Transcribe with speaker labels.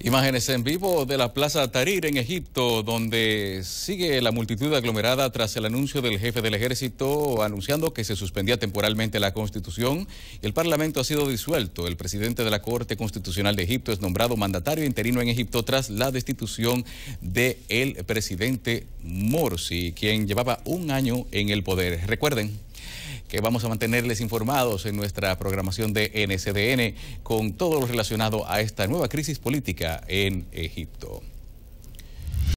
Speaker 1: Imágenes en vivo de la Plaza Tahrir en Egipto, donde sigue la multitud aglomerada tras el anuncio del jefe del ejército anunciando que se suspendía temporalmente la constitución. El parlamento ha sido disuelto. El presidente de la Corte Constitucional de Egipto es nombrado mandatario interino en Egipto tras la destitución del presidente Morsi, quien llevaba un año en el poder. Recuerden que vamos a mantenerles informados en nuestra programación de NCDN con todo lo relacionado a esta nueva crisis política en Egipto.